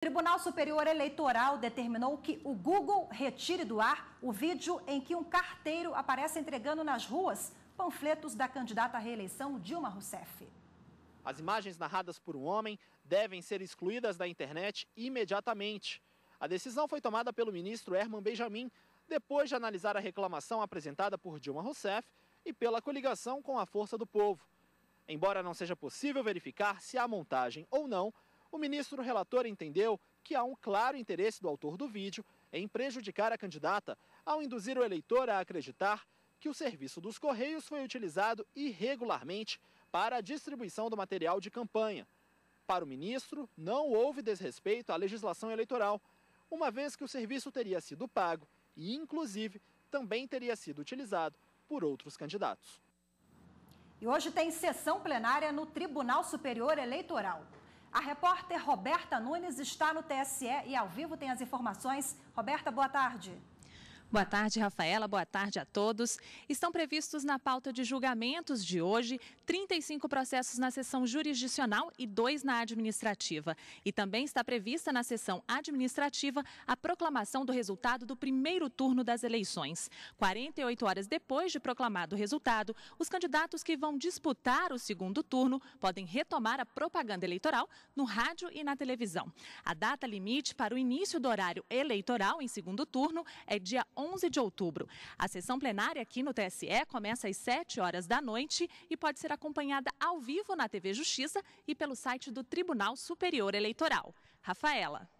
Tribunal Superior Eleitoral determinou que o Google retire do ar o vídeo em que um carteiro aparece entregando nas ruas panfletos da candidata à reeleição Dilma Rousseff. As imagens narradas por um homem devem ser excluídas da internet imediatamente. A decisão foi tomada pelo ministro Herman Benjamin depois de analisar a reclamação apresentada por Dilma Rousseff e pela coligação com a Força do Povo. Embora não seja possível verificar se há montagem ou não, o ministro relator entendeu que há um claro interesse do autor do vídeo em prejudicar a candidata ao induzir o eleitor a acreditar que o serviço dos Correios foi utilizado irregularmente para a distribuição do material de campanha. Para o ministro, não houve desrespeito à legislação eleitoral, uma vez que o serviço teria sido pago e, inclusive, também teria sido utilizado por outros candidatos. E hoje tem sessão plenária no Tribunal Superior Eleitoral. A repórter Roberta Nunes está no TSE e ao vivo tem as informações. Roberta, boa tarde. Boa tarde, Rafaela. Boa tarde a todos. Estão previstos na pauta de julgamentos de hoje 35 processos na seção jurisdicional e dois na administrativa. E também está prevista na seção administrativa a proclamação do resultado do primeiro turno das eleições. 48 horas depois de proclamado o resultado, os candidatos que vão disputar o segundo turno podem retomar a propaganda eleitoral no rádio e na televisão. A data limite para o início do horário eleitoral em segundo turno é dia 11 11 de outubro. A sessão plenária aqui no TSE começa às 7 horas da noite e pode ser acompanhada ao vivo na TV Justiça e pelo site do Tribunal Superior Eleitoral. Rafaela.